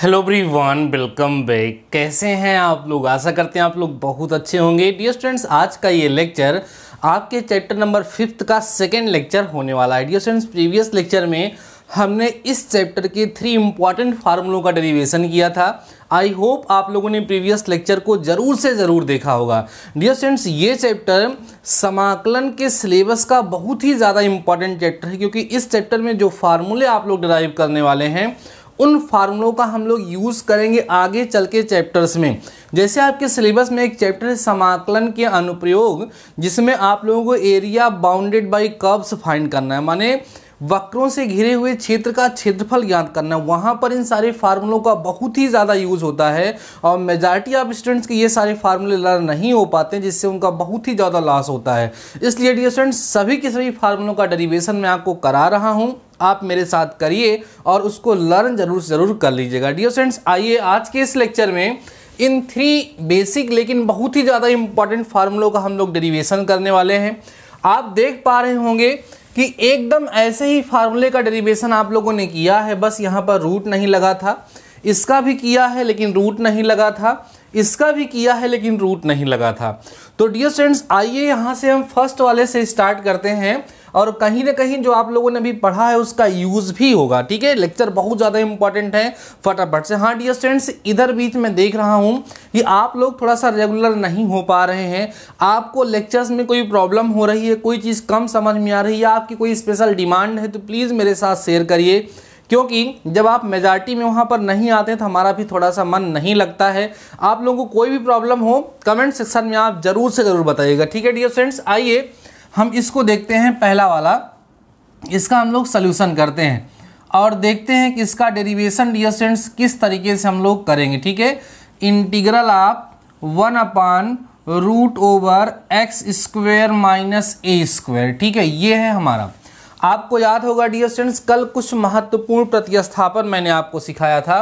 hello one welcome back कैसे हैं आप लोग आशा करते हैं आप लोग बहुत अच्छे होंगे डियर स्टूडेंट्स आज का ये लेक्चर आपके चैप्टर नंबर फिफ्थ का सेकेंड लेक्चर होने वाला है डियर स्टूडेंट्स प्रीवियस लेक्चर में हमने इस चैप्टर के थ्री इम्पॉर्टेंट फार्मूलों का डेरिवेशन किया था आई होप आप लोगों ने प्रीवियस लेक्चर को ज़रूर से ज़रूर देखा होगा डियर स्टूडेंट्स ये चैप्टर समाकलन के सिलेबस का बहुत ही ज़्यादा इम्पॉर्टेंट चैप्टर है क्योंकि इस चैप्टर में जो फार्मूले आप लोग डराइव करने वाले हैं उन फार्मूलों का हम लोग यूज़ करेंगे आगे चल के चैप्टर्स में जैसे आपके सिलेबस में एक चैप्टर है समाकलन के अनुप्रयोग जिसमें आप लोगों को area bounded by curves find करना है माने वक्रों से घिरे हुए क्षेत्र का क्षेत्रफल ज्ञात करना वहाँ पर इन सारे फार्मूलों का बहुत ही ज़्यादा यूज़ होता है और मेजॉरिटी ऑफ स्टूडेंट्स के ये सारे फार्मूले लर्न नहीं हो पाते हैं जिससे उनका बहुत ही ज़्यादा लॉस होता है इसलिए डियर स्टूडेंट्स सभी के सभी फार्मूलों का डेरिवेशन मैं आपको करा रहा हूँ आप मेरे साथ करिए और उसको लर्न ज़रूर ज़रूर कर लीजिएगा डियर फ्रेंड्स आइए आज के इस लेक्चर में इन थ्री बेसिक लेकिन बहुत ही ज़्यादा इंपॉर्टेंट फार्मूलों का हम लोग डेरिवेशन करने वाले हैं आप देख पा रहे होंगे कि एकदम ऐसे ही फार्मूले का डेरिवेशन आप लोगों ने किया है बस यहाँ पर रूट नहीं लगा था इसका भी किया है लेकिन रूट नहीं लगा था इसका भी किया है लेकिन रूट नहीं लगा था तो डियर फ्रेंड्स आइए यहाँ से हम फर्स्ट वाले से स्टार्ट करते हैं और कहीं ना कहीं जो आप लोगों ने अभी पढ़ा है उसका यूज़ भी होगा ठीक है लेक्चर बहुत ज़्यादा इंपॉर्टेंट है फटाफट से हाँ डियर स्टूडेंट्स इधर बीच में देख रहा हूँ कि आप लोग थोड़ा सा रेगुलर नहीं हो पा रहे हैं आपको लेक्चर्स में कोई प्रॉब्लम हो रही है कोई चीज़ कम समझ में आ रही है आपकी कोई स्पेशल डिमांड है तो प्लीज़ मेरे साथ शेयर करिए क्योंकि जब आप मेजॉरिटी में वहाँ पर नहीं आते तो हमारा भी थोड़ा सा मन नहीं लगता है आप लोगों को कोई भी प्रॉब्लम हो कमेंट सेक्शन में आप ज़रूर से ज़रूर बताइएगा ठीक है डियर फ्रेंड्स आइए हम इसको देखते हैं पहला वाला इसका हम लोग सल्यूशन करते हैं और देखते हैं कि इसका डेरिवेशन डिस्टेंस किस तरीके से हम लोग करेंगे ठीक है इंटीग्रल आप one upon root over x square minus a square ठीक है ये है हमारा आपको याद होगा डिस्टेंस कल कुछ महत्वपूर्ण प्रतिस्थापन मैंने आपको सिखाया था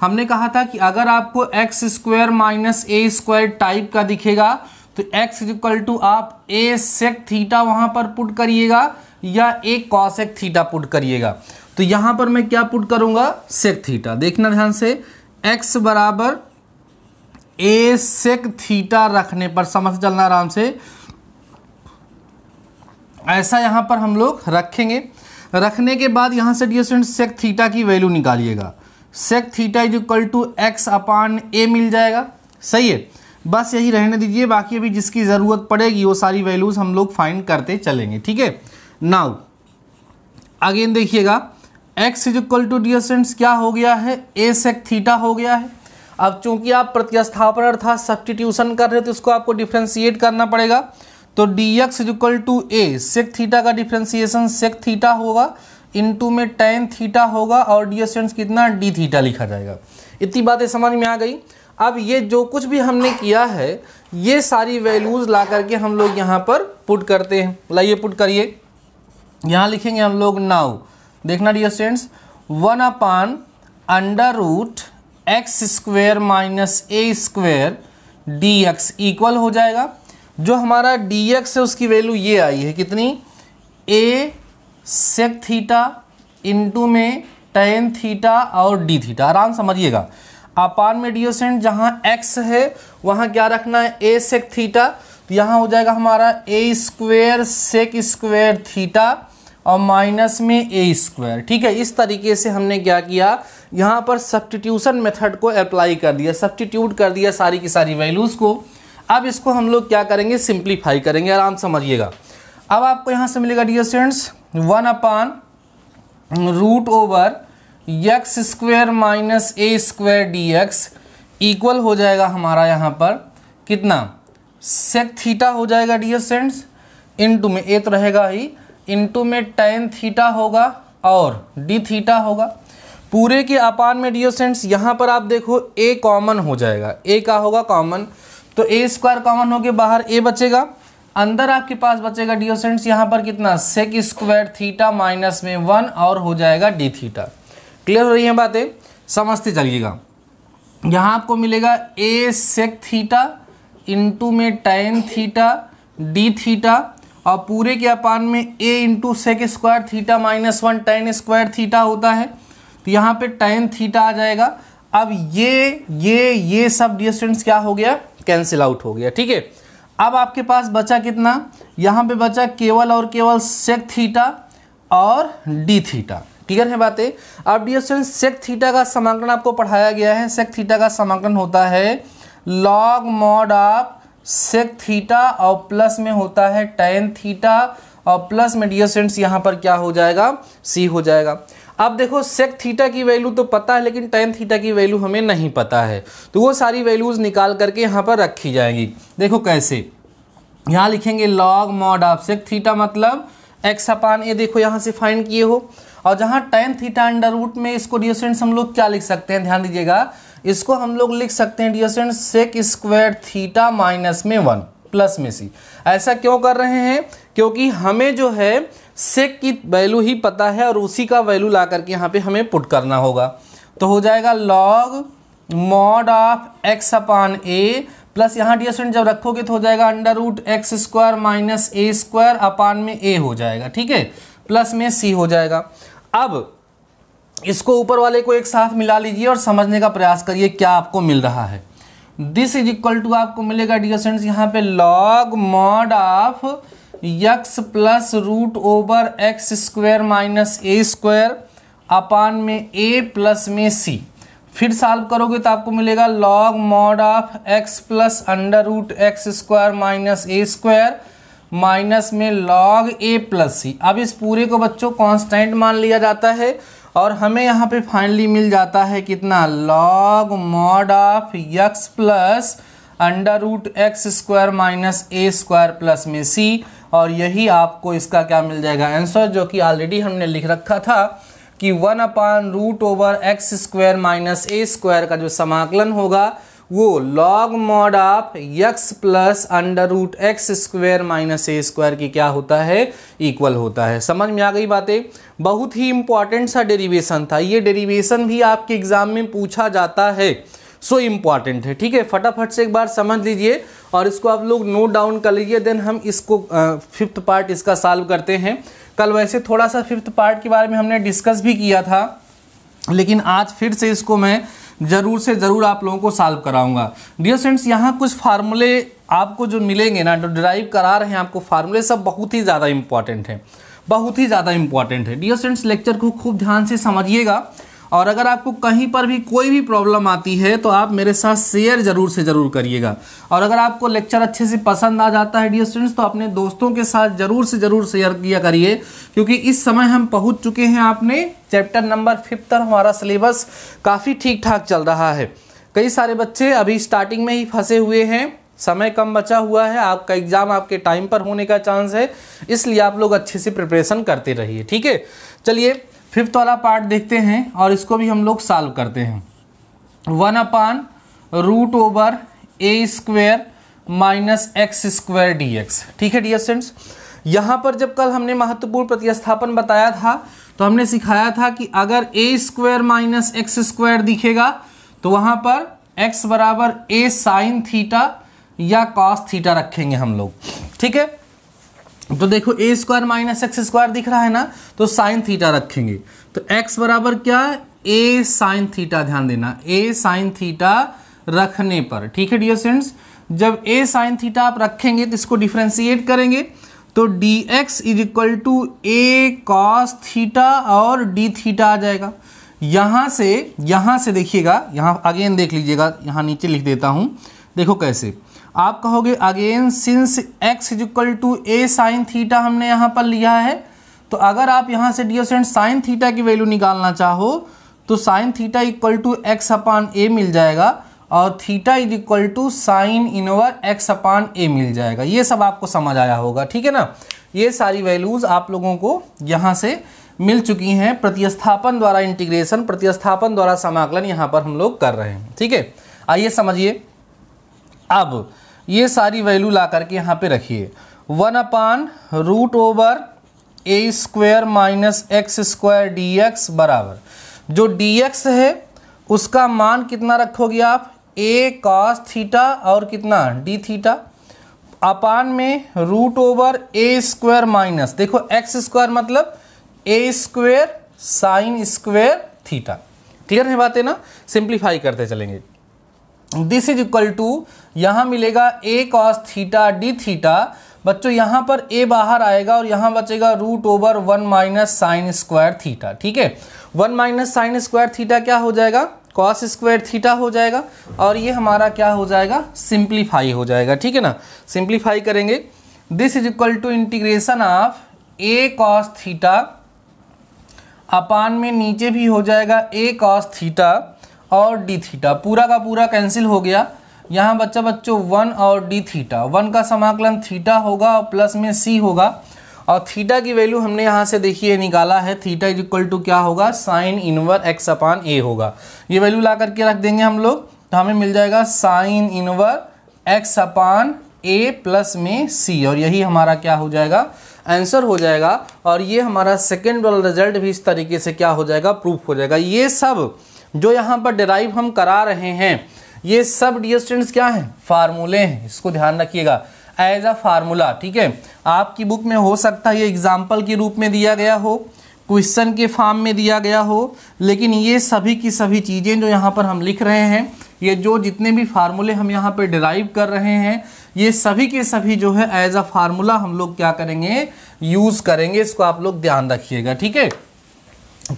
हमने कहा था कि अगर आपको एक्स स्क्वायर माइनस ए स्क्वायर टाइप का दिखेगा तो x इक्वल टू आप ए सेक थीटा वहां पर पुट करिएगा या ए कॉसेक थीटा पुट करिएगा तो यहां पर मैं क्या पुट करूंगा सेक थीटा देखना ध्यान से x बराबर ए सेक थीटा रखने पर समझ चलना आराम से ऐसा यहां पर हम लोग रखेंगे रखने के बाद यहां से डियर स्टूडेंट सेक थीटा की वैल्यू निकालिएगा sec theta is equal to x upon a मिल जाएगा सही है बस यही रहने दीजिए बाकी अभी जिसकी ज़रूरत पड़ेगी वो सारी वैल्यूज़ हम लोग फाइंड करते चलेंगे ठीक है नाउ अगेन देखिएगा x is equal to d क्या हो गया है ए सेक थीटा हो गया है अब चूंकि आप प्रतिस्थापन अर्थात सब्सटीट्यूशन कर रहे हो तो इसको आपको डिफ्रेंशिएट करना पड़ेगा तो d x is equal to a sec theta का डिफ्रेंसिएशन सेक थीटा होगा टू में टेन थीटा होगा और डी कितना डी थीटा लिखा जाएगा इतनी बातें समझ में आ गई अब ये जो कुछ भी हमने किया है ये सारी वैल्यूज़ ला करके हम लोग यहाँ पर पुट करते हैं लाइए पुट करिए यहाँ लिखेंगे हम लोग नाउ देखना dear students one upon under root x square minus a square d x equal हो जाएगा जो हमारा डी एक्स है उसकी वैल्यू ये आई है कितनी ए सेक थीटा इंटू में टेन थीटा और डी थीटा आराम समझिएगा अपान मेडियोसेंट जहाँ एक्स है वहाँ क्या रखना है ए सेक थीटा तो यहाँ हो जाएगा हमारा a square sec square theta और माइनस में ए स्क्वायर ठीक है इस तरीके से हमने क्या किया यहाँ पर सब्सटीट्यूशन मेथड को अप्लाई कर दिया सब्सटीट्यूट कर दिया सारी की सारी वैल्यूज़ को अब इसको हम लोग क्या करेंगे सिंप्लीफाई करेंगे आराम समझिएगा अब आपको यहाँ से मिलेगा dear students one upon root over x square minus ए स्क्वायर डी एक्स इक्वल हो जाएगा हमारा यहाँ पर कितना सेक थीटा हो जाएगा डियर सेंट्स इंटू में ए तो रहेगा ही इंटू में टेन थीटा होगा और डी थीटा होगा पूरे के अपान में डियर सेंट्स यहाँ पर आप देखो ए कॉमन हो जाएगा ए का होगा कॉमन तो ए स्क्वायर कॉमन होके बाहर ए बचेगा अंदर आपके पास बचेगा डियोसेंट्स यहाँ पर कितना सेक स्क्वायर थीटा माइनस में वन और हो जाएगा डी थीटा क्लियर हो रही है बातें समझते चलिएगा यहाँ आपको मिलेगा ए सेक थीटा इंटू में टेन थीटा डी थीटा और पूरे के अपान में a into sec square theta minus one tan square theta होता है तो यहाँ पे टेन थीटा आ जाएगा अब ये ये ये सब डिस्टेंस क्या हो गया कैंसिल आउट हो गया ठीक है अब आपके पास बचा कितना यहाँ पे बचा केवल और केवल सेक थीटा और डी थीटा क्लियर है बातें अब डियर स्टूडेंट सेक थीटा का समांकन आपको पढ़ाया गया है सेक थीटा का समांकन होता है log mod of sec theta और प्लस में होता है टेन थीटा और प्लस में डियर स्टूडेंट्स यहाँ पर क्या हो जाएगा सी हो जाएगा अब देखो सेक थीटा की वैल्यू तो पता है लेकिन टेन थीटा की वैल्यू हमें नहीं पता है तो वो सारी वैल्यूज़ निकाल करके यहाँ पर रखी जाएंगी देखो कैसे यहाँ लिखेंगे log mod of sec theta मतलब एक्स अपान ए देखो यहाँ से फाइंड किए हो और जहां टेन थीटा अंडर रूट में इसको डिओसेंट हम लोग क्या लिख सकते हैं ध्यान दीजिएगा इसको हम लोग लिख सकते हैं dear student sec square theta minus में वन प्लस में सी ऐसा क्यों कर रहे हैं क्योंकि हमें जो है सेक की वैल्यू ही पता है और उसी का वैल्यू ला करके यहाँ पे हमें पुट करना होगा तो हो जाएगा log mod of x upon a plus यहाँ डी स्टूडेंट जब रखोगे तो हो जाएगा under root x square minus ए स्क्वायर अपान में ए हो जाएगा ठीक है प्लस में सी हो जाएगा अब इसको ऊपर वाले को एक साथ मिला लीजिए और समझने का प्रयास करिए क्या आपको मिल रहा है दिस इज इक्वल टू आपको मिलेगा डियर यहाँ पे log mod of x plus root over x square minus A square upon में ए प्लस में सी फिर सॉल्व करोगे तो आपको मिलेगा log mod of x plus under root x square minus A square minus में लॉग ए प्लस सी अब इस पूरे को बच्चों कांस्टेंट मान लिया जाता है और हमें यहाँ पे फाइनली मिल जाता है कितना log mod of x plus under root x square minus A square plus में सी और यही आपको इसका क्या मिल जाएगा आंसर जो कि ऑलरेडी हमने लिख रखा था कि one upon root over x square minus ए स्क्वायर का जो समाकलन होगा वो log mod of x plus under root x square minus A square की क्या होता है इक्वल होता है समझ में आ गई बातें बहुत ही इंपॉर्टेंट सा डेरिवेशन था ये डेरिवेशन भी आपके एग्जाम में पूछा जाता है सो so इम्पॉर्टेंट है ठीक है फटाफट से एक बार समझ लीजिए और इसको आप लोग नोट डाउन कर लीजिए देन हम इसको फिफ्थ पार्ट इसका सॉल्व करते हैं कल वैसे थोड़ा सा फिफ्थ पार्ट के बारे में हमने डिस्कस भी किया था लेकिन आज फिर से इसको मैं ज़रूर से ज़रूर आप लोगों को सॉल्व कराऊंगा डियर फ्रेंड्स यहाँ कुछ फार्मूले आपको जो मिलेंगे ना जो ड्राइव करा रहे हैं आपको फार्मूले सब बहुत ही ज़्यादा इंपॉर्टेंट हैं बहुत ही ज़्यादा इंपॉर्टेंट है डियर फ्रेंड्स लेक्चर को खूब ध्यान से समझिएगा और अगर आपको कहीं पर भी कोई भी प्रॉब्लम आती है तो आप मेरे साथ शेयर ज़रूर से ज़रूर करिएगा और अगर आपको लेक्चर अच्छे से पसंद आ जाता है डियर स्टूडेंट्स तो अपने दोस्तों के साथ ज़रूर से ज़रूर शेयर किया करिए क्योंकि इस समय हम पहुँच चुके हैं आपने चैप्टर नंबर फिफ्थ पर हमारा सिलेबस काफ़ी ठीक ठाक चल रहा है कई सारे बच्चे अभी स्टार्टिंग में ही फंसे हुए हैं समय कम बचा हुआ है आपका एग्ज़ाम आपके टाइम पर होने का चांस है इसलिए आप लोग अच्छे से प्रिपरेशन करते रहिए ठीक है चलिए फिफ्थ वाला पार्ट देखते हैं और इसको भी हम लोग सॉल्व करते हैं one upon root over a square minus x square D x ठीक है डी एसेंट्स यहाँ पर जब कल हमने महत्वपूर्ण प्रतिस्थापन बताया था तो हमने सिखाया था कि अगर a square minus x square दिखेगा तो वहाँ पर एक्स बराबर ए साइन थीटा या कॉस थीटा रखेंगे हम लोग ठीक है तो देखो a square minus x square दिख रहा है ना तो साइन थीटा रखेंगे तो एक्स बराबर क्या ए साइन थीटा ध्यान देना ए साइन थीटा रखने पर ठीक है डियर स्टूडेंट्स जब ए साइन थीटा आप रखेंगे तो इसको डिफ्रेंशिएट करेंगे तो d x is equal to a cos theta और डी थीटा आ जाएगा यहां से यहाँ से देखिएगा यहाँ अगेन देख लीजिएगा यहाँ नीचे लिख देता हूँ देखो कैसे आप कहोगे again since x is equal to a sine theta हमने यहाँ पर लिया है तो अगर आप यहाँ से डियर साइन थीटा की वैल्यू निकालना चाहो तो sine theta equal to x upon a मिल जाएगा और theta is equal to sine inverse x upon a मिल जाएगा ये सब आपको समझ आया होगा ठीक है ना ये सारी वैल्यूज़ आप लोगों को यहाँ से मिल चुकी हैं प्रतिस्थापन द्वारा इंटीग्रेशन प्रतिस्थापन द्वारा समाकलन यहाँ पर हम लोग कर रहे हैं ठीक है आइए समझिए अब ये सारी वैल्यू ला करके यहाँ पे रखिए one upon root over a square minus x square D x बराबर जो डी एक्स है उसका मान कितना रखोगे आप ए कॉस थीटा और कितना डी थीटा अपान में root over a square minus देखो एक्स स्क्वायर मतलब a square sine square theta clear है बातें ना सिंप्लीफाई करते चलेंगे दिस इज इक्वल टू यहाँ मिलेगा a cos theta d theta बच्चों यहाँ पर ए बाहर आएगा और यहाँ बचेगा root over one minus sine square theta ठीक है one minus sine square theta क्या हो जाएगा कॉस स्क्वायर थीटा हो जाएगा और ये हमारा क्या हो जाएगा सिंप्लीफाई हो जाएगा ठीक है ना सिंप्लीफाई करेंगे this is equal to integration of a cos theta upon में नीचे भी हो जाएगा ए कॉस थीटा और डी थीटा पूरा का पूरा कैंसिल हो गया यहाँ बच्चा बच्चों वन और डी थीटा वन का समाकलन थीटा होगा और प्लस में सी होगा और थीटा की वैल्यू हमने यहाँ से देखिए निकाला है थीटा इज इक्वल टू क्या होगा साइन इनवर एक्स अपान ए होगा ये वैल्यू ला करके रख देंगे हम लोग तो हमें मिल जाएगा sine inverse x upon a plus में सी और यही हमारा क्या हो जाएगा आंसर हो जाएगा और ये हमारा सेकेंड वाला रिजल्ट भी इस तरीके से क्या हो जाएगा प्रूफ हो जाएगा ये सब जो यहाँ पर डिराइव हम करा रहे हैं ये सब डिस्टेंट्स स्टूडेंट्स क्या हैं फार्मूले हैं इसको ध्यान रखिएगा एज अ फार्मूला ठीक है आपकी बुक में हो सकता है ये एग्जाम्पल के रूप में दिया गया हो क्वेश्चन के फॉर्म में दिया गया हो लेकिन ये सभी की सभी चीज़ें जो यहाँ पर हम लिख रहे हैं ये जो जितने भी फार्मूले हम यहाँ पर डिराइव कर रहे हैं ये सभी के सभी जो है एज अ फार्मूला हम लोग क्या करेंगे यूज़ करेंगे इसको आप लोग ध्यान रखिएगा ठीक है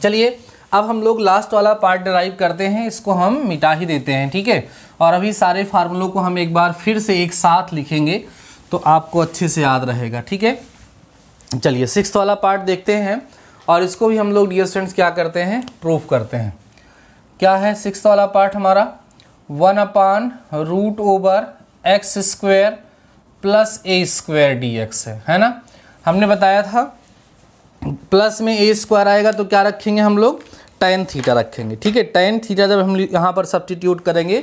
चलिए अब हम लोग लास्ट वाला पार्ट डराइव करते हैं इसको हम मिटा ही देते हैं ठीक है और अभी सारे फार्मूलों को हम एक बार फिर से एक साथ लिखेंगे तो आपको अच्छे से याद रहेगा ठीक है चलिए सिक्स वाला पार्ट देखते हैं और इसको भी हम लोग डियर स्टूडेंट्स क्या करते हैं प्रूफ करते हैं क्या है सिक्स वाला पार्ट हमारा one upon root over x square plus ए स्क्वायर डी एक्स है है ना हमने बताया था प्लस में ए स्क्वायर आएगा तो क्या रखेंगे हम लोग टेन थीटा रखेंगे ठीक है टेन थीटा जब हम यहाँ पर सब्सटीट्यूट करेंगे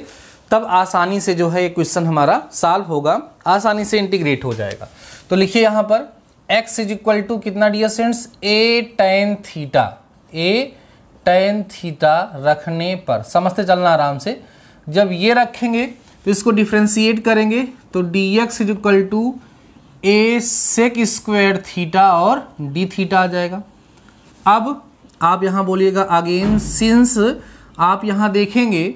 तब आसानी से जो है ये क्वेश्चन हमारा सॉल्व होगा आसानी से इंटीग्रेट हो जाएगा तो लिखिए यहाँ पर x इज इक्वल टू कितना dear students a tan theta a tan theta रखने पर समझते चलना आराम से जब ये रखेंगे तो इसको डिफ्रेंशिएट करेंगे तो d x is equal to a sec square theta और डी थीटा आ जाएगा अब आप यहाँ बोलिएगा अगेन सिंस आप यहाँ देखेंगे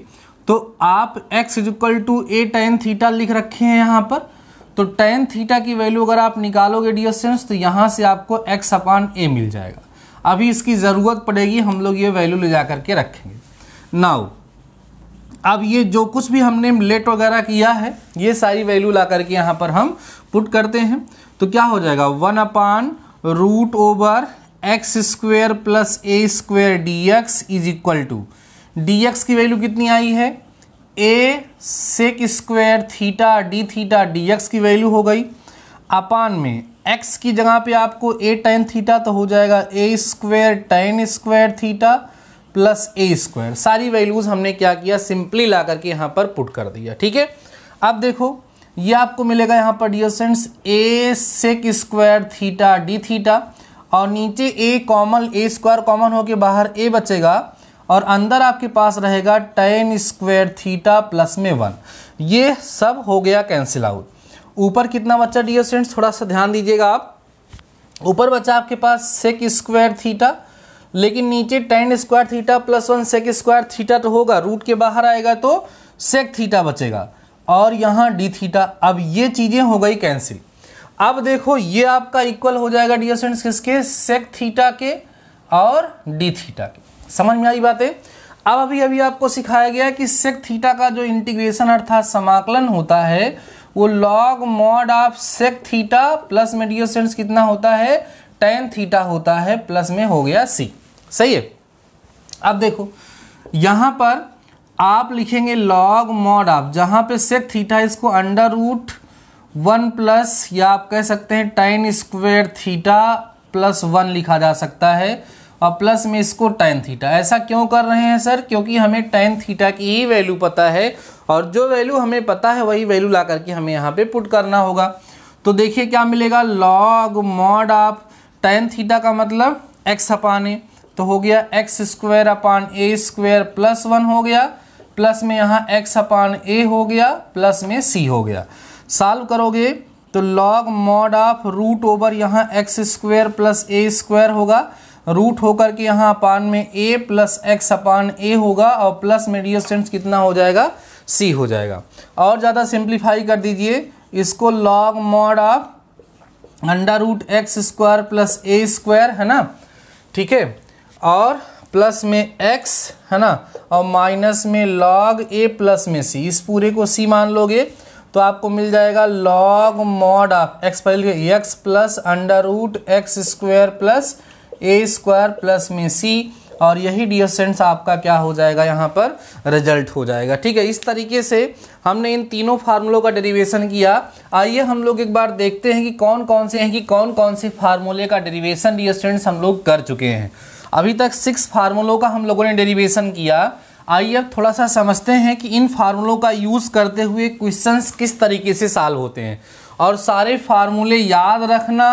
तो आप x is to a tan theta लिख रखे हैं यहाँ पर तो टेन थीटा की वैल्यू अगर आप निकालोगे डियर तो यहाँ से आपको x अपान ए मिल जाएगा अभी इसकी ज़रूरत पड़ेगी हम लोग ये वैल्यू ले जा करके रखेंगे नाउ अब ये जो कुछ भी हमने लेट वगैरह किया है ये सारी वैल्यू ला करके यहाँ पर हम पुट करते हैं तो क्या हो जाएगा one upon root over x square plus a square d x is equal to d x की वैल्यू कितनी आई है a sec square theta d theta d x की वैल्यू हो गई अपान में एक्स की जगह पे आपको ए टेन थीटा तो हो जाएगा a square tan square theta plus A square सारी वैल्यूज़ हमने क्या किया सिंपली ला करके यहाँ पर पुट कर दिया ठीक है अब देखो ये आपको मिलेगा यहाँ पर dear students a sec square theta d theta और नीचे a common a square common के बाहर ए बचेगा और अंदर आपके पास रहेगा टेन स्क्वायर थीटा प्लस में वन ये सब हो गया कैंसिल आउट ऊपर कितना बचा डियर स्टूडेंट्स थोड़ा सा ध्यान दीजिएगा आप ऊपर बचा आपके पास सेक स्क्वायर थीटा लेकिन नीचे tan square theta plus one sec square theta तो होगा रूट के बाहर आएगा तो सेक थीटा बचेगा और यहाँ डी थीटा अब ये चीज़ें हो गई कैंसिल अब देखो ये आपका इक्वल हो जाएगा डियर स्टूडेंट्स किसके सेक थीटा के और डी थीटा के समझ में आई बात है अब अभी अभी आपको सिखाया गया कि सेक थीटा का जो इंटीग्रेशन अर्थात समाकलन होता है वो log mod of sec theta plus में डियर स्टूडेंट्स कितना होता है टेन थीटा होता है प्लस में हो गया सी सही है अब देखो यहां पर आप लिखेंगे लॉग मॉड ऑफ जहां पे सेक थीटा इसको अंडर रूट वन प्लस या आप कह सकते हैं tan square theta plus one लिखा जा सकता है और प्लस में इसको टेन थीटा ऐसा क्यों कर रहे हैं सर क्योंकि हमें टेन थीटा की ही वैल्यू पता है और जो वैल्यू हमें पता है वही वैल्यू ला करके हमें यहाँ पे पुट करना होगा तो देखिए क्या मिलेगा लॉग मॉड आप टेन थीटा का मतलब एक्स अपान ए तो हो गया x square upon a square plus one हो गया प्लस में यहाँ एक्स अपान ए हो गया प्लस में सी हो गया सॉल्व करोगे तो log mod of root over यहाँ एक्स स्क्वायर प्लस ए स्क्वायर होगा रूट होकर के यहाँ अपान में ए प्लस एक्स अपान ए होगा और प्लस में डिस्टेंस कितना हो जाएगा सी हो जाएगा और ज़्यादा सिंप्लीफाई कर दीजिए इसको log mod of under root x square plus A square है ना ठीक है और प्लस में एक्स है ना और माइनस में लॉग ए प्लस में सी इस पूरे को सी मान लोगे तो आपको मिल जाएगा लॉग मॉड ऑफ एक्स पहले लिखिए x plus under root x square plus ए स्क्वायर प्लस में सी और यही डियोसेंट्स आपका क्या हो जाएगा यहाँ पर रिजल्ट हो जाएगा ठीक है इस तरीके से हमने इन तीनों फार्मूलों का डेरिवेशन किया आइए हम लोग एक बार देखते हैं कि कौन कौन से हैं कि कौन कौन से फार्मूले का डेरिवेशन डियोसेंट्स हम लोग कर चुके हैं अभी तक सिक्स फार्मूलों का हम लोगों ने डेरिवेशन किया आइए अब थोड़ा सा समझते हैं कि इन फार्मूलों का यूज़ करते हुए क्वेश्चंस किस तरीके से सॉल्व होते हैं और सारे फार्मूले याद रखना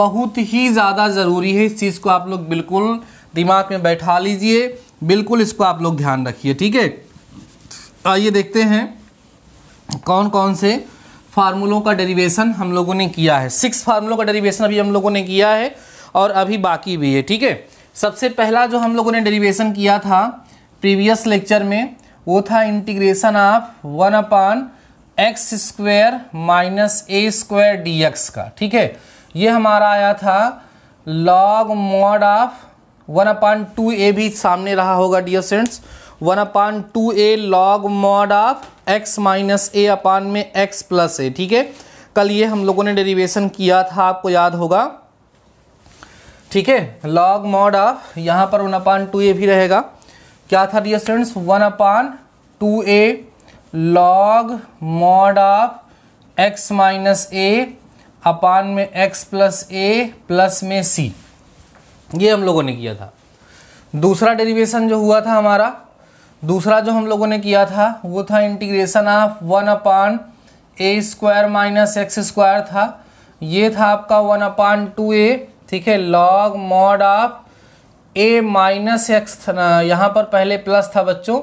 बहुत ही ज़्यादा ज़रूरी है इस चीज़ को आप लोग बिल्कुल दिमाग में बैठा लीजिए बिल्कुल इसको आप लोग ध्यान रखिए ठीक है आइए देखते हैं कौन कौन से फार्मूलों का डेरिवेशन हम लोगों ने किया है सिक्स फार्मूलों का डेरिवेशन अभी हम लोगों ने किया है और अभी बाकी भी है ठीक है सबसे पहला जो हम लोगों ने डेरिवेशन किया था प्रीवियस लेक्चर में वो था integration of one upon x square minus A square D x का ठीक है ये हमारा आया था log mod of one upon two a भी सामने रहा होगा dear friends one upon two a log mod of x minus A upon में एक्स प्लस ए ठीक है कल ये हम लोगों ने डेरिवेशन किया था आपको याद होगा ठीक है लॉग मॉड ऑफ यहाँ पर वन अपान टू ए भी रहेगा क्या था dear students one upon two a log mod of x minus A upon में एक्स प्लस ए प्लस में सी ये हम लोगों ने किया था दूसरा डेरिवेशन जो हुआ था हमारा दूसरा जो हम लोगों ने किया था वो था integration of one upon a square minus x square था ये था आपका वन अपान टू ए ठीक है log mod of a minus x यहाँ पर पहले प्लस था बच्चों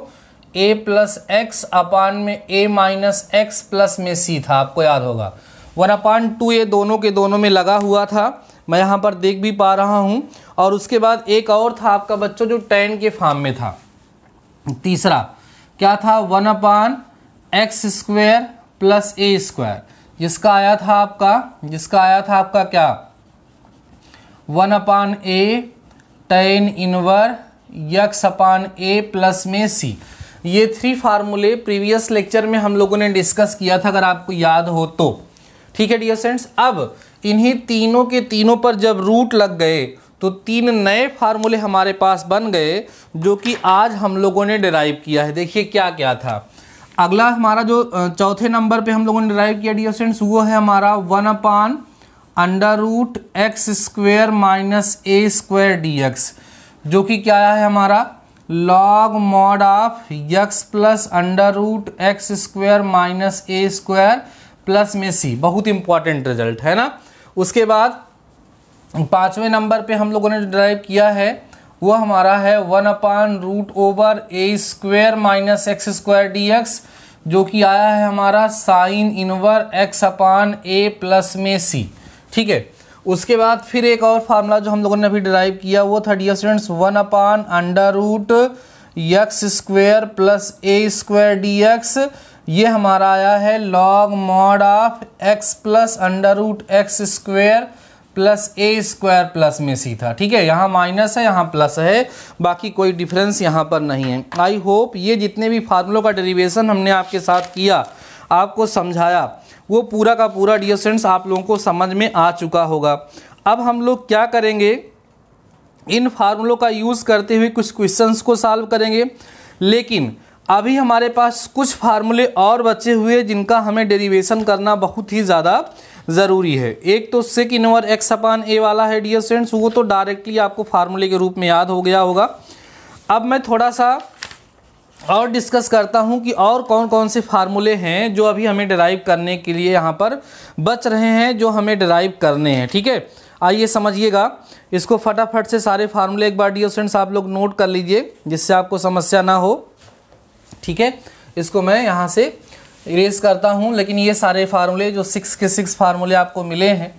ए प्लस एक्स अपान में ए माइनस एक्स प्लस में सी था आपको याद होगा वन अपान टू ए दोनों के दोनों में लगा हुआ था मैं यहाँ पर देख भी पा रहा हूँ और उसके बाद एक और था आपका बच्चों जो टेन के फार्म में था तीसरा क्या था one upon x square plus ए स्क्वायर जिसका आया था आपका जिसका आया था आपका क्या one upon a tan inverse x upon a plus में सी ये थ्री फार्मूले प्रीवियस लेक्चर में हम लोगों ने डिस्कस किया था अगर आपको याद हो तो ठीक है डियर सेंट्स अब इन्हीं तीनों के तीनों पर जब रूट लग गए तो तीन नए फार्मूले हमारे पास बन गए जो कि आज हम लोगों ने डिराइव किया है देखिए क्या क्या था अगला हमारा जो चौथे नंबर पे हम लोगों ने डिराइव किया डियर सेंट्स वो है हमारा one upon under root x square minus ए स्क्वायर डी एक्स जो कि क्या है हमारा log mod of x plus under root x square minus A square plus में सी बहुत इंपॉर्टेंट रिजल्ट है ना उसके बाद पाँचवें नंबर पे हम लोगों ने ड्राइव किया है वो हमारा है one upon root over a square minus x square D x जो कि आया है हमारा sine inverse x upon a plus में सी ठीक है उसके बाद फिर एक और फार्मूला जो हम लोगों ने अभी डिराइव किया वो था dear students one upon under root x square plus ए स्क्वायर डी एक्स ये हमारा आया है log mod of x plus under root x square plus A square plus में सी था ठीक है यहाँ माइनस है यहाँ प्लस है बाकी कोई डिफरेंस यहाँ पर नहीं है आई होप ये जितने भी फार्मूलों का डेरिवेशन हमने आपके साथ किया आपको समझाया वो पूरा का पूरा डियर स्टूडेंट्स आप लोगों को समझ में आ चुका होगा अब हम लोग क्या करेंगे इन फार्मूलों का यूज़ करते हुए कुछ क्वेश्चंस को सॉल्व करेंगे लेकिन अभी हमारे पास कुछ फार्मूले और बचे हुए जिनका हमें डेरिवेशन करना बहुत ही ज़्यादा ज़रूरी है एक तो सेक इनवर एक्स अपान ए वाला है डियर स्टूडेंट्स वो तो डायरेक्टली आपको फार्मूले के रूप में याद हो गया होगा अब मैं थोड़ा सा और डिस्कस करता हूं कि और कौन कौन से फार्मूले हैं जो अभी हमें डिराइव करने के लिए यहाँ पर बच रहे हैं जो हमें डिराइव करने हैं ठीक है आइए समझिएगा इसको फटाफट से सारे फार्मूले एक बार डियर स्टूडेंट्स आप लोग नोट कर लीजिए जिससे आपको समस्या ना हो ठीक है इसको मैं यहाँ से इरेज करता हूँ लेकिन ये सारे फार्मूले जो सिक्स के सिक्स फार्मूले आपको मिले हैं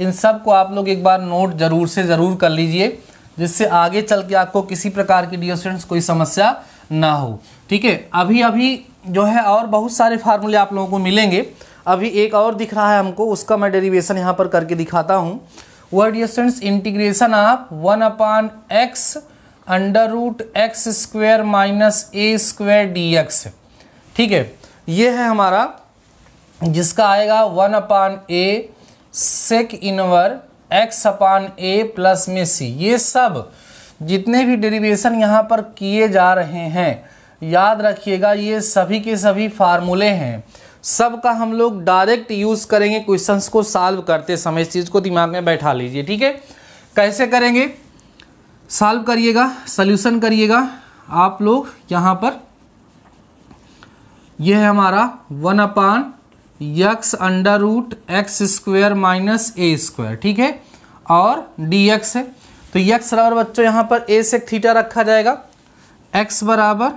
इन सब को आप लोग एक बार नोट ज़रूर से ज़रूर कर लीजिए जिससे आगे चल के आपको किसी प्रकार की डियर स्टूडेंट्स कोई समस्या ना हो ठीक है अभी अभी जो है और बहुत सारे फार्मूले आप लोगों को मिलेंगे अभी एक और दिख रहा है हमको उसका मैं डेरिवेशन यहाँ पर करके दिखाता हूँ word distance integration of one upon x under root x square minus a square d x ठीक है ये है हमारा जिसका आएगा one upon a sec inverse x upon a plus में सी ये सब जितने भी डेरिवेशन यहाँ पर किए जा रहे हैं याद रखिएगा ये सभी के सभी फार्मूले हैं सब का हम लोग डायरेक्ट यूज़ करेंगे क्वेश्चंस को सॉल्व करते समय इस चीज़ को दिमाग में बैठा लीजिए ठीक है कैसे करेंगे सॉल्व करिएगा सल्यूशन करिएगा आप लोग यहाँ पर यह है हमारा one upon x under root x square minus ए स्क्वायर ठीक है और डी एक्स है तो यक्स बराबर बच्चों यहाँ पर ए से थीटा रखा जाएगा एक्स बराबर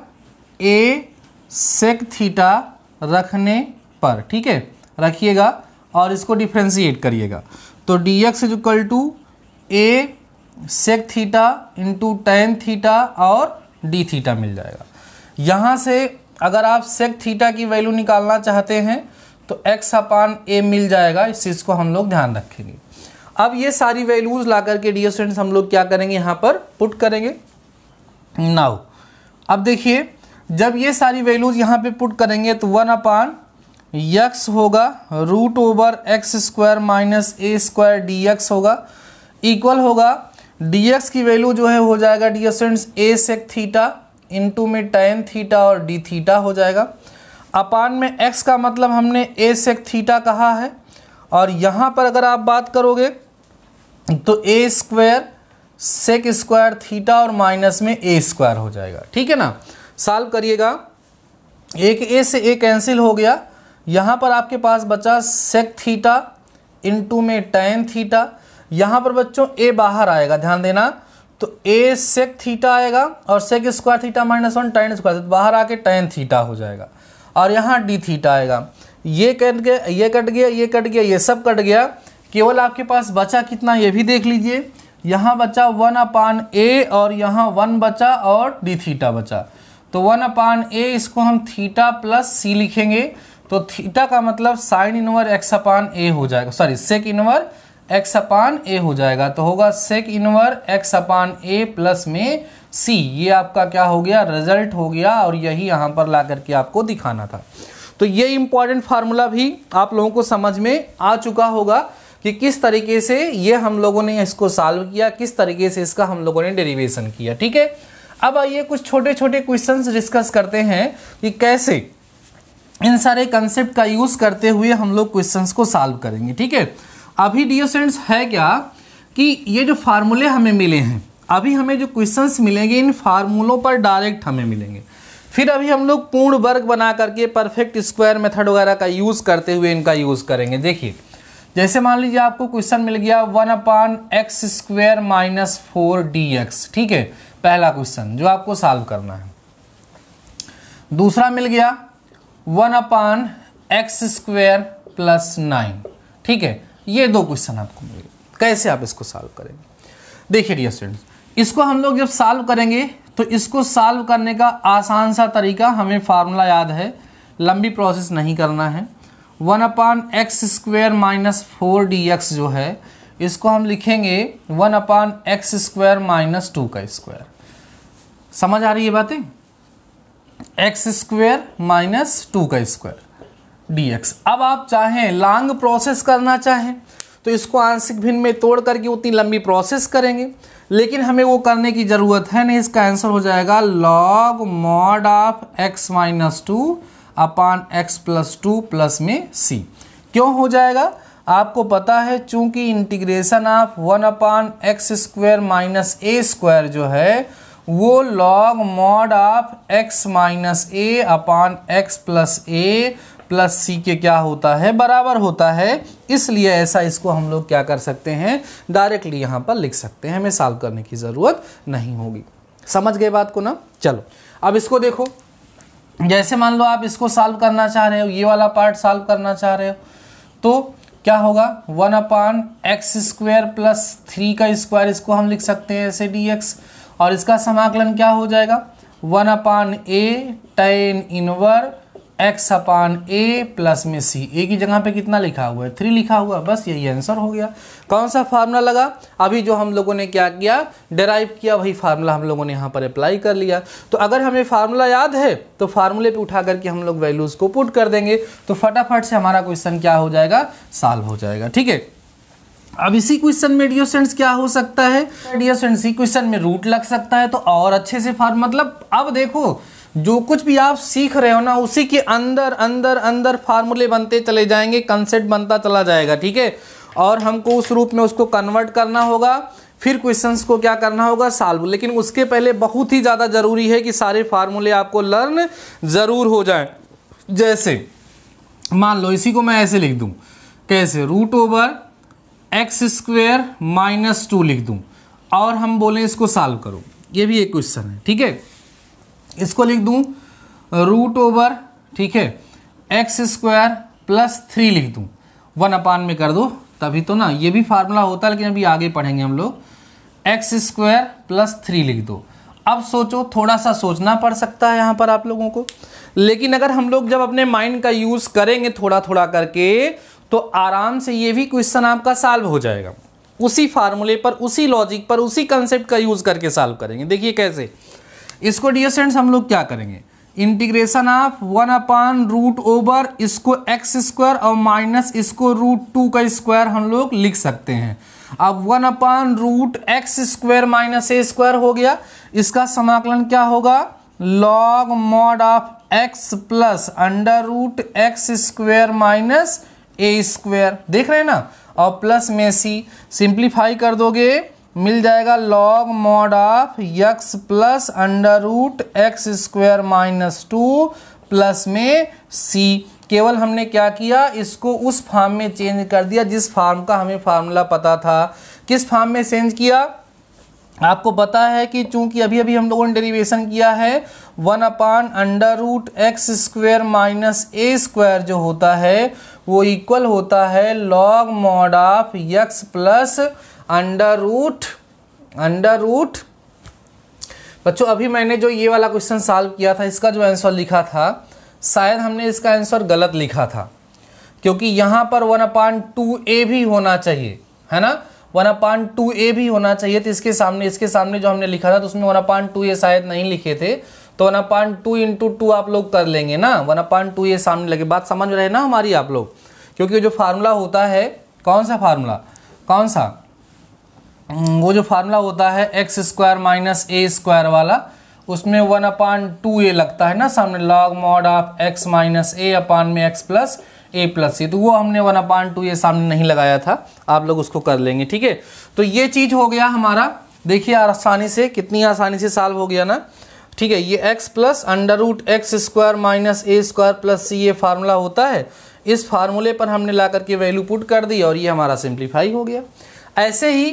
ए सेक थीटा रखने पर ठीक है रखिएगा और इसको डिफ्रेंशिएट करिएगा तो d x is equal to a sec theta into tan theta और डी थीटा मिल जाएगा यहाँ से अगर आप सेक थीटा की वैल्यू निकालना चाहते हैं तो एक्स अपान ए मिल जाएगा इस चीज़ को हम लोग ध्यान रखेंगे अब ये सारी वैल्यूज़ ला करके डी हम लोग क्या करेंगे यहाँ पर पुट करेंगे नाउ अब देखिए जब ये सारी वैल्यूज़ यहाँ पे पुट करेंगे तो वन अपान यक्स होगा root over x square minus ए स्क्वायर डी एक्स होगा इक्वल होगा डी एक्स की वैल्यू जो है हो जाएगा dear students a sec theta into में टेन थीटा और डी थीटा हो जाएगा अपान में एक्स का मतलब हमने ए सेक थीटा कहा है और यहाँ पर अगर आप बात करोगे तो a square sec square theta और माइनस में ए स्क्वायर हो जाएगा ठीक है ना साल्व करिएगा एक ए से ए कैंसिल हो गया यहाँ पर आपके पास बचा सेक थीटा टू में टेन थीटा यहाँ पर बच्चों ए बाहर आएगा ध्यान देना तो ए सेक थीटा आएगा और sec square theta minus one tan square तो बाहर आके टेन थीटा हो जाएगा और यहाँ डी थीटा आएगा ये कट गया ये कट गया ये कट गया ये सब कट गया केवल आपके पास बचा कितना ये भी देख लीजिए यहाँ बचा वन अपान ए और यहाँ वन बचा और डी थीटा बचा तो वन अपान ए इसको हम थीटा प्लस सी लिखेंगे तो थीटा का मतलब साइन इनवर एक्स अपान ए हो जाएगा सॉरी सेक इनवर एक्स अपान ए हो जाएगा तो होगा सेक inverse x upon a plus में सी ये आपका क्या हो गया रिजल्ट हो गया और यही यहाँ पर ला करके आपको दिखाना था तो ये इम्पॉर्टेंट फार्मूला भी आप लोगों को समझ में आ चुका होगा कि किस तरीके से ये हम लोगों ने इसको सॉल्व किया किस तरीके से इसका हम लोगों ने डेरिवेशन किया ठीक है अब आइए कुछ छोटे छोटे क्वेश्चंस डिस्कस करते हैं कि कैसे इन सारे कंसेप्ट का यूज़ करते हुए हम लोग क्वेश्चंस को सॉल्व करेंगे ठीक है अभी डियोसेंट्स है क्या कि ये जो फार्मूले हमें मिले हैं अभी हमें जो क्वेश्चंस मिलेंगे इन फार्मूलों पर डायरेक्ट हमें मिलेंगे फिर अभी हम लोग पूर्ण वर्ग बना करके परफेक्ट स्क्वायर मेथड वगैरह का यूज़ करते हुए इनका यूज़ करेंगे देखिए जैसे मान लीजिए आपको क्वेश्चन मिल गया one upon x square minus four d x ठीक है पहला क्वेश्चन जो आपको सॉल्व करना है दूसरा मिल गया one upon x square plus nine ठीक है ये दो क्वेश्चन आपको मिल कैसे आप इसको सॉल्व करेंगे देखिए डियर स्टूडेंट्स इसको हम लोग जब सॉल्व करेंगे तो इसको सॉल्व करने का आसान सा तरीका हमें फार्मूला याद है लंबी प्रोसेस नहीं करना है one upon x square minus four d x जो है इसको हम लिखेंगे one upon x square minus two का स्क्वायर समझ आ रही है बातें एक्स स्क्वेयर माइनस टू का स्क्वायर एक्स अब आप चाहें लॉन्ग प्रोसेस करना चाहें तो इसको आंशिक भिन्न में तोड़ करके उतनी लंबी प्रोसेस करेंगे लेकिन हमें वो करने की ज़रूरत है नहीं इसका आंसर हो जाएगा log mod of x minus two upon x plus two plus में सी क्यों हो जाएगा आपको पता है चूंकि integration of one upon x square minus A square जो है वो log mod of x minus A upon x plus A plus सी के क्या होता है बराबर होता है इसलिए ऐसा इसको हम लोग क्या कर सकते हैं डायरेक्टली यहाँ पर लिख सकते हैं हमें सॉल्व करने की ज़रूरत नहीं होगी समझ गए बात को ना चलो अब इसको देखो जैसे मान लो आप इसको सॉल्व करना चाह रहे हो ये वाला पार्ट सॉल्व करना चाह रहे हो तो क्या होगा one upon x square plus three का स्क्वायर इसको हम लिख सकते हैं ऐसे डी एक्स और इसका समाकलन क्या हो जाएगा one upon a tan inverse x upon a plus में सी ए की जगह पे कितना लिखा हुआ है थ्री लिखा हुआ बस यही आंसर हो गया कौन सा फार्मूला लगा अभी जो हम लोगों ने क्या किया डेराइव किया वही फार्मूला हम लोगों ने यहाँ पर अप्लाई कर लिया तो अगर हमें फार्मूला याद है तो फार्मूले पे उठा करके हम लोग वैल्यूज़ को पुट कर देंगे तो फटाफट से हमारा क्वेश्चन क्या हो जाएगा सॉल्व हो जाएगा ठीक है अब इसी क्वेश्चन में डियोसेंस क्या हो सकता है डियोसेंस ही क्वेश्चन में रूट लग सकता है तो और अच्छे से फार्म मतलब अब देखो जो कुछ भी आप सीख रहे हो ना उसी के अंदर अंदर अंदर फार्मूले बनते चले जाएंगे कंसेप्ट बनता चला जाएगा ठीक है और हमको उस रूप में उसको कन्वर्ट करना होगा फिर क्वेश्चंस को क्या करना होगा सॉल्व लेकिन उसके पहले बहुत ही ज़्यादा ज़रूरी है कि सारे फार्मूले आपको लर्न ज़रूर हो जाएं जैसे मान लो इसी को मैं ऐसे लिख दूँ कैसे root over x square minus two लिख दूं और हम बोलें इसको सॉल्व करो ये भी एक क्वेश्चन है ठीक है इसको लिख दूं रूट ओवर ठीक है एक्स स्क्वायर प्लस थ्री लिख दूं वन अपान में कर दो तभी तो ना ये भी फार्मूला होता है लेकिन अभी आगे पढ़ेंगे हम लोग एक्स स्क्वायर प्लस थ्री लिख दो अब सोचो थोड़ा सा सोचना पड़ सकता है यहाँ पर आप लोगों को लेकिन अगर हम लोग जब अपने माइंड का यूज़ करेंगे थोड़ा थोड़ा करके तो आराम से ये भी क्वेश्चन आपका सॉल्व हो जाएगा उसी फार्मूले पर उसी लॉजिक पर उसी कंसेप्ट का यूज़ करके सॉल्व करेंगे देखिए कैसे इसको डियर स्टूडेंट्स हम लोग क्या करेंगे integration of one upon root over इसको एक्स स्क्वायर और माइनस इसको रूट टू का स्क्वायर हम लोग लिख सकते हैं अब one upon root x square minus ए स्क्वायर हो गया इसका समाकलन क्या होगा log mod of x plus under root x square minus a square देख रहे हैं ना और प्लस में सी सिंप्लीफाई कर दोगे मिल जाएगा log mod of x plus under root x square minus two plus में सी केवल हमने क्या किया इसको उस फार्म में चेंज कर दिया जिस फार्म का हमें फार्मूला पता था किस फार्म में चेंज किया आपको पता है कि चूंकि अभी अभी हम लोगों ने डेरिवेशन किया है one upon under root x square minus ए स्क्वायर जो होता है वो इक्वल होता है log mod of x plus under root under root बच्चों अभी मैंने जो ये वाला क्वेश्चन सॉल्व किया था इसका जो आंसर लिखा था शायद हमने इसका आंसर गलत लिखा था क्योंकि यहाँ पर वन अपान टू ए भी होना चाहिए है ना वन अपान टू ए भी होना चाहिए तो इसके सामने इसके सामने जो हमने लिखा था तो उसमें वन अपान टू ए शायद नहीं लिखे थे तो one upon two into two आप लोग कर लेंगे ना वन अपॉइंट टू ये सामने लगे बात समझ रहे ना हमारी आप लोग क्योंकि जो फार्मूला होता है कौन सा फार्मूला कौन सा हम्म, वो जो फार्मूला होता है एक्स स्क्वायर माइनस ए स्क्वायर वाला उसमें वन अपान टू ए लगता है ना सामने log mod of x minus A upon में एक्स प्लस ए प्लस सी तो वो हमने वन अपान टू ये सामने नहीं लगाया था आप लोग उसको कर लेंगे ठीक है तो ये चीज़ हो गया हमारा देखिए आसानी से कितनी आसानी से साल्व हो गया ना ठीक है ये x plus under root x square minus ए स्क्वायर प्लस सी ये फार्मूला होता है इस फार्मूले पर हमने ला करके वैल्यू पुट कर दी और ये हमारा सिंप्लीफाई हो गया ऐसे ही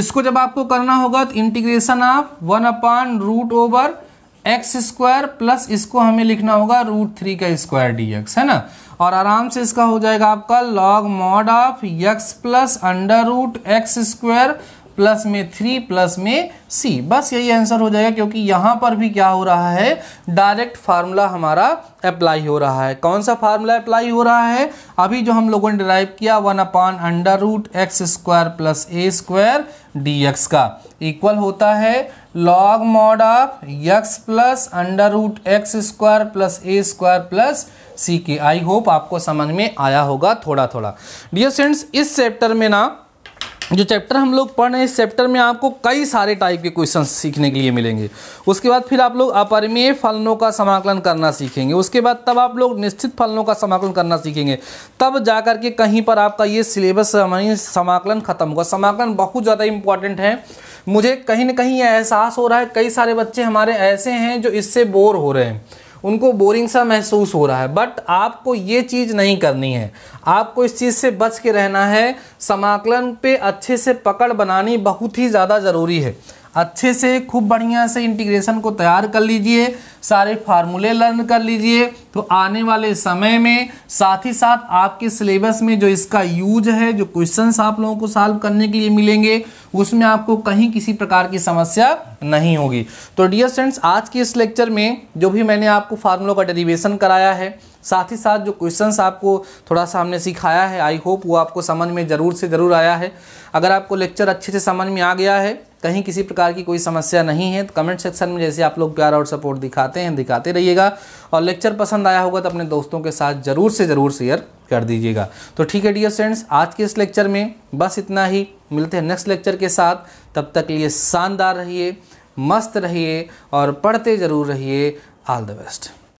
इसको जब आपको करना होगा तो integration of one upon root over x square plus इसको हमें लिखना होगा रूट थ्री का स्क्वायर डी एक्स है ना और आराम से इसका हो जाएगा आपका log mod of x plus under root x square plus में थ्री प्लस में सी बस यही आंसर हो जाएगा क्योंकि यहां पर भी क्या हो रहा है डायरेक्ट फार्मूला हमारा अप्लाई हो रहा है कौन सा फार्मूला अप्लाई हो रहा है अभी जो हम लोगों ने डिराइव किया one upon under root x square plus ए स्क्वायर डी एक्स का इक्वल होता है log mod of x plus under root x square plus A square plus सी के आई होप आपको समझ में आया होगा थोड़ा थोड़ा डियर फ्रेंड्स इस चैप्टर में ना जो चैप्टर हम लोग पढ़ रहे हैं इस चैप्टर में आपको कई सारे टाइप के क्वेश्चन सीखने के लिए मिलेंगे उसके बाद फिर आप लोग अपरिमेय फलनों का समाकलन करना सीखेंगे उसके बाद तब आप लोग निश्चित फलनों का समाकलन करना सीखेंगे तब जा कर के कहीं पर आपका ये सिलेबस समाकलन खत्म होगा समाकलन बहुत ज़्यादा इंपॉर्टेंट है मुझे कहीं ना कहीं ये एहसास हो रहा है कई सारे बच्चे हमारे ऐसे हैं जो इससे बोर हो रहे हैं उनको बोरिंग सा महसूस हो रहा है बट आपको ये चीज़ नहीं करनी है आपको इस चीज़ से बच के रहना है समाकलन पे अच्छे से पकड़ बनानी बहुत ही ज़्यादा ज़रूरी है अच्छे से खूब बढ़िया से इंटीग्रेशन को तैयार कर लीजिए सारे फार्मूले लर्न कर लीजिए तो आने वाले समय में साथ ही साथ आपके सिलेबस में जो इसका यूज है जो क्वेश्चंस आप लोगों को सॉल्व करने के लिए मिलेंगे उसमें आपको कहीं किसी प्रकार की समस्या नहीं होगी तो डियर स्टूडेंट्स आज के इस लेक्चर में जो भी मैंने आपको फार्मूलों का डेरीवेशन कराया है साथ ही साथ जो क्वेश्चंस आपको थोड़ा सा हमने सिखाया है आई होप वो आपको समझ में ज़रूर से ज़रूर आया है अगर आपको लेक्चर अच्छे से समझ में आ गया है कहीं किसी प्रकार की कोई समस्या नहीं है तो कमेंट सेक्शन में जैसे आप लोग प्यार और सपोर्ट दिखाते हैं दिखाते रहिएगा और लेक्चर पसंद आया होगा तो अपने दोस्तों के साथ ज़रूर से ज़रूर शेयर कर दीजिएगा तो ठीक है डियर फ्रेंड्स आज के इस लेक्चर में बस इतना ही मिलते हैं नेक्स्ट लेक्चर के साथ तब तक लिए शानदार रहिए मस्त रहिए और पढ़ते ज़रूर रहिए ऑल द बेस्ट